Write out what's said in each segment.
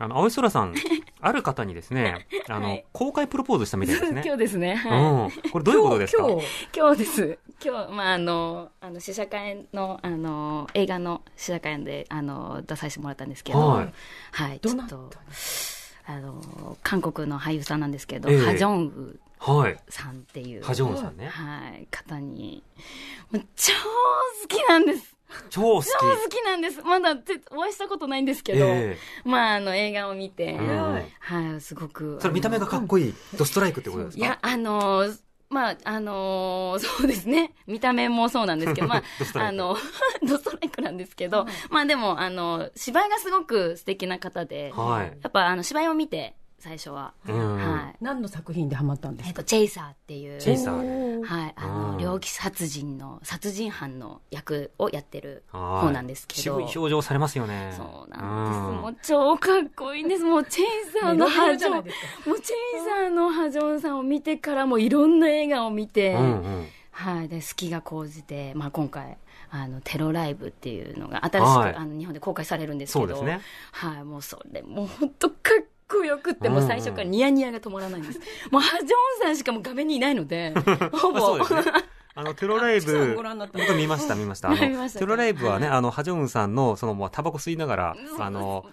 あの、青空さん、ある方にですね、あの、はい公開プロポーズしたみたいですね。今日ですね。はいうん。これどういうことですか今日、今日です。今日、まあ、あの、あの、試写会の、あの、映画の試写会で、あの、出させてもらったんですけど、ははいちょっと、あの、韓国の俳優さんなんですけど、えハジョンウはい。さんっていう、ハジョンウンさんね。はい、方に、もう超好きなんです。超好き。超好きなんです。まだお会いしたことないんですけど、えー、まあ、あの、映画を見て、うん、はい、すごく。それ見た目がかっこいい、ドストライクってことですかいや、あのー、まあ、あのー、そうですね。見た目もそうなんですけど、まあ、あの、ドストライクなんですけど、まあでも、あの、芝居がすごく素敵な方で、はい、やっぱあの、芝居を見て、最初は、はい、何の作品でハマったんですか、えっと、チェイサーっていうはい、あの猟奇殺人の殺人犯の役をやってる方なんですけど表情されますよねそうなんですもう超かっこいいんですもうチェイサーの波状もうチェイサーの波状さんを見てからもいろんな映画を見て、はい、で好きが高じて、まあ、今回あのテロライブっていうのが新しく、はい、あの日本で公開されるんですけど、ね、はい、もうそれもう本当かっごいよくっても最初からニヤニヤが止まらないんです、もうハ・ジョンさんしかも画面にいないので ほぼ。あの、テロライブ、僕見ました、見ました。あの、テロライブはね、あの、ハジョンさんの、その、もう、タバコ吸いながら、あの、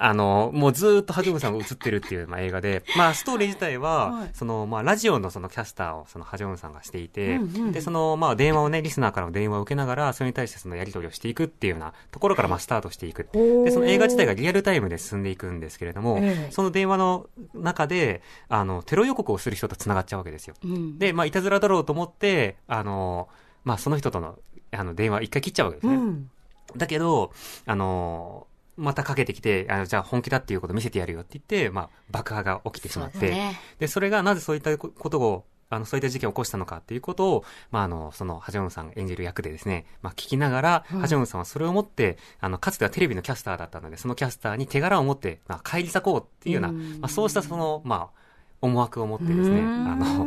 あの、もうずっとハジョンさんが映ってるっていう、まあ、映画で、まあ、ストーリー自体は、その、まあ、ラジオのそのキャスターを、その、ハジョンンさんがしていて、で、その、まあ、電話をね、リスナーからの電話を受けながら、それに対してその、やり取りをしていくっていうようなところから、まあ、スタートしていく。で、その映画自体がリアルタイムで進んでいくんですけれども、その電話の中で、あの、テロ予告をする人と繋がっちゃうわけですよ。で、まあ、いたずらだろうと思って、あの、まあ、その人との、あの、電話一回切っちゃうわけですね。うん、だけど、あの、またかけてきて、あの、じゃあ本気だっていうこと見せてやるよって言って、まあ、爆破が起きてしまって、ね、で、それがなぜそういったことを、あの、そういった事件を起こしたのかっていうことを、まあ、あの、その、ハジョンさん演じる役でですね、まあ、聞きながら、うん、ハジョンさんはそれをもって、あの、かつてはテレビのキャスターだったので、そのキャスターに手柄を持って、まあ、帰り咲こうっていうような、うまあ、そうしたその、まあ、思惑を持ってですね、あの、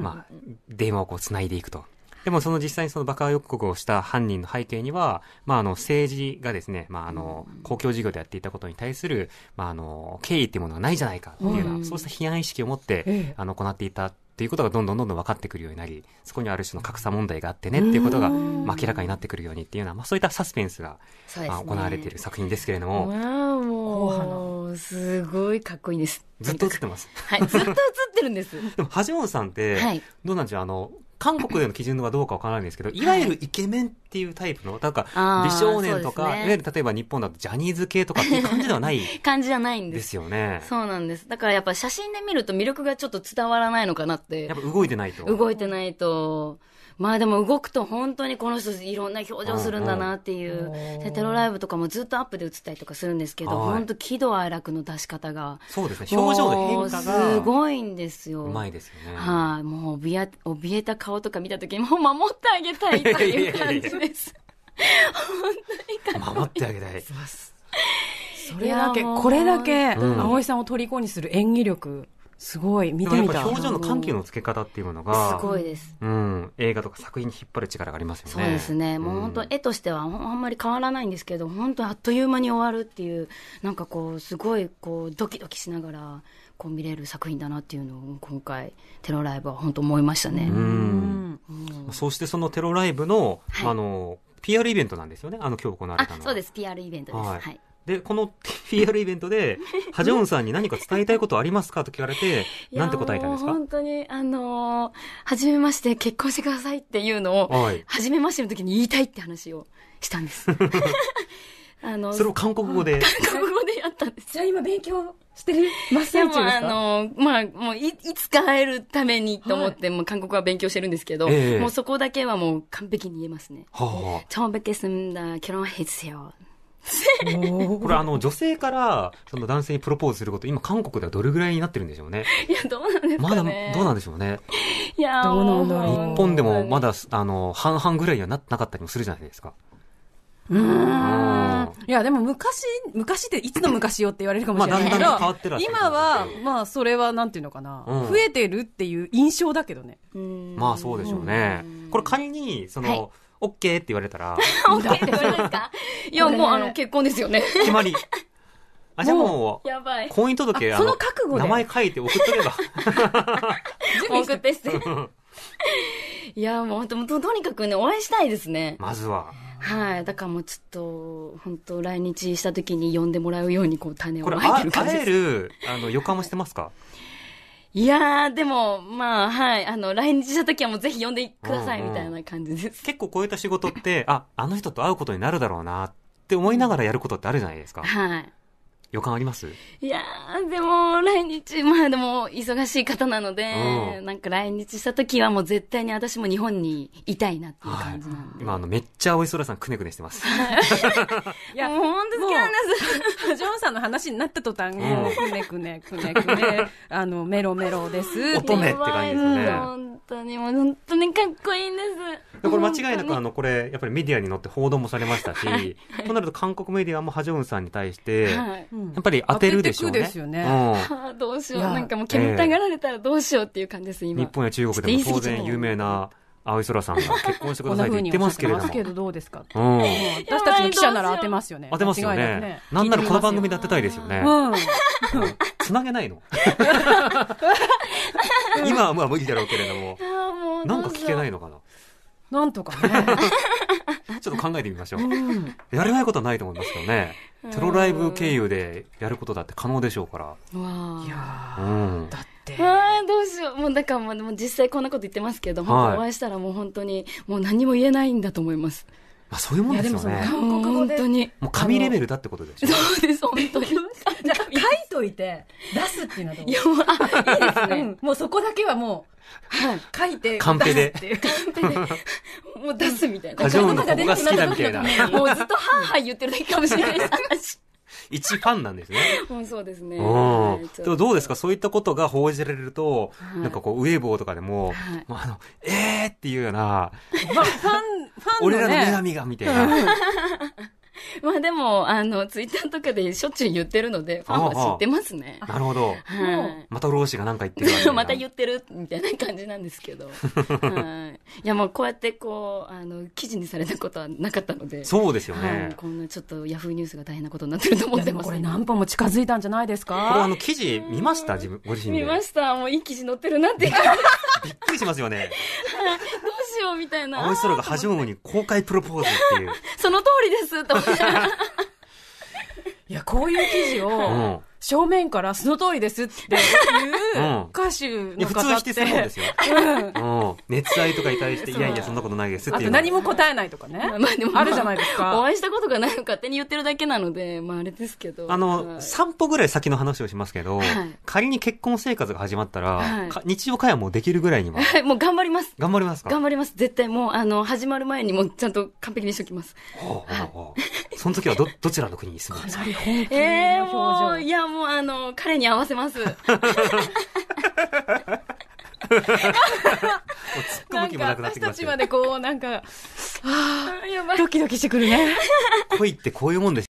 まあ、電話をこう繋いでいくと。でもその実際にその爆破予告をした犯人の背景には、まああの政治がですね、まああの公共事業でやっていたことに対する、まああの敬意っていうものがないじゃないかっていうような、そうした批判意識を持って、あの行っていたっていうことがどんどんどんどん分かってくるようになり、そこにある種の格差問題があってねっていうことが、明らかになってくるようにっていうような、まあそういったサスペンスが、行われている作品ですけれども。後半のすごいかっこいいです。ずっと映ってます。はい、ずっと映ってるんです。でも、はじさんって、どうなんでしょう、あの、韓国での基準はどうかわからないんですけど、いわゆるイケメンっていうタイプの、なんか、美少年とか、ね、いわゆる例えば日本だとジャニーズ系とかっていう感じではない、感じじゃないんです。ですよね。そうなんです。だからやっぱ写真で見ると魅力がちょっと伝わらないのかなって。やっぱ動いてないと。動いてないと。まあでも動くと本当にこの人いろんな表情するんだなっていう、はいテロライブとかもずっとアップで映ったりとかするんですけど、はい、本当喜怒哀楽の出し方が。そうですね、表情の変化すごいんですよ。うまいですよね。はい、もう怯え、怯えた顔とか見た時にもう守ってあげたいという感じです。本当に守ってあげたい。それだけ、これだけ、葵さんを虜にする演技力。すごい、見てみた。表情の緩急のつけ方っていうものが、すごいです。うん、映画とか作品に引っ張る力がありますよね。そうですね。もう本当、絵としてはあんまり変わらないんですけど、本当あっという間に終わるっていう、なんかこう、すごい、こう、ドキドキしながら、こう見れる作品だなっていうのを、今回、テロライブは本当思いましたね。うん。うん、そしてそのテロライブの、はい、あの、PR イベントなんですよね、あの今日行われたのそうです、PR イベントです。はい、はいで、この PR イベントで、ハジョンさんに何か伝えたいことありますかと聞かれて、なんて答えたんですか本当に、あのー、初めまして結婚してくださいっていうのを、はい、初めましての時に言いたいって話をしたんです。あの、それを韓国語で。韓国語でやったんです。じゃあ今勉強してる真っ最中ですあ、あの、まあ、もうい、いつか会えるためにと思って、もう韓国語は勉強してるんですけど、もうそこだけはもう完璧に言えますね。はあ、ちょんべけすんだ、결혼해주세よ。これあの女性からその男性にプロポーズすること、今韓国ではどれぐらいになってるんでしょうね。いや、どうなんですかね。まだ、どうなんでしょうね。いや、どうなんだろう。日本でもまだ、あの、半々ぐらいにはななかったりもするじゃないですか。うん。いや、でも昔、昔っていつの昔よって言われるかもしれないけど、まあ、だんだん今は、まあ、それはなんていうのかな、うん、増えてるっていう印象だけどね。まあ、そうでしょうね。これ仮に、その、はいオッケーって言われたら。オッケーって言われますか いや、もうあの、結婚ですよね。決まり。あ、じゃあもう、やばい。婚姻届、や。その覚悟で。名前書いて送っとけば。準備送ってして。いや、もう本当、とにかくね、お会いしたいですね。まずは。はい。だからもうちょっと、本当来日した時に呼んでもらうように、こう、種をまいてる感じです。これ、会える、あの、予感もしてますかいやー、でも、まあ、はい、あの、来日した時はもうぜひ呼んでくださいみたいな感じです。結構こういった仕事って、あ、あの人と会うことになるだろうなって思いながらやることってあるじゃないですか。はい。予感ありますいやでも、来日、まあでも、忙しい方なので、なんか来日した時はもう絶対に私も日本にいたいなっていう感じなんで。はい、今、あの、めっちゃ青い空さんくねくねしてます。いや、もう本当好きなんです。ジョンさんの話になった途端、もうくねくねくねくね、あの、メロメロです。乙女って感じですね。当にもう本当にかっこいいんですこれ間違いなくあのこれやっぱりメディアに乗って報道もされましたし、はい、となると韓国メディアもハ・ジョンさんに対して、やっぱり当てるでしょうね。うねうん、どうしようなんかもう煙たがられたらどうしようっていう感じです今。日本や中国でも当然有名な。青空さんが結婚してくださいって言ってますけれども。どどうですか、うん、う私たちの記者なら当てますよね。当てますよね。なねなんならこの番組で当てたいですよね。うん、つなげないの 今はまあ無理だろうけれども なんか聞けないのかななんとかね ちょっと考えてみましょう、うん、やれないことはないと思いますけどねテロライブ経由でやることだって可能でしょうからいや、うん、だってあどうしようもうだからもう実際こんなこと言ってますけど、はい、お会いしたらもう本当にもう何も言えないんだと思いますまあ、そういうもんですよね。韓国語で。もう紙レベルだってことでしょ。そうです、本当に。じゃあ、書いといて、出すっていうのはどういや、もう、あ、いいですね。もうそこだけはもう、はい、書いて、カンペで。もう出すみたいな。カジョンのが好きだみたいな。もうずっとはーはー言ってるだけかもしれない。一ファンなんですね。もうそうですね。うん。でもどうですかそういったことが報じられると、はい、なんかこう、ウェーボーとかでも、はい、あ、の、えーっていうような、ファン、ファン、俺らの女神がみたいな。まあでも、あの、ツイッターとかでしょっちゅう言ってるので、ファンは知ってますね。なるほど。はい、また老子が何か言ってる また言ってるみたいな感じなんですけど。はい。いやもうこうやってこう、あの、記事にされたことはなかったので。そうですよね。はい、こんなちょっとヤフーニュースが大変なことになってると思ってます、ね。これ何本も近づいたんじゃないですかこれあの、記事見ました自分、ご自身で。見ました。もういい記事載ってるなってびっくりしますよね。よみたいな。青い空が弾むのに公開プロポーズっていう。その通りですと思って。いや、こういう記事を、正面からその通りですっていう歌手の方って。うん、普通否定するんですよ。うん。熱愛とかに対して、いやいや、そんなことないですっていう。あと何も答えないとかね。まあでも、あるじゃないですか。お会いしたことがないの勝手に言ってるだけなので、まああれですけど。あの、散歩ぐらい先の話をしますけど、仮に結婚生活が始まったら、日常会話もできるぐらいには。もう頑張ります。頑張りますか頑張ります。絶対もう、あの、始まる前にもちゃんと完璧にしときます。ほうほうほう。その時はど、どちらの国に住むんですかええー、もう、いや、もう、あの、彼に合わせます。突っ込む気もなくなってきました、ね。私たちまでこう、なんか、ドキドキしてくるね。恋ってこういうもんです。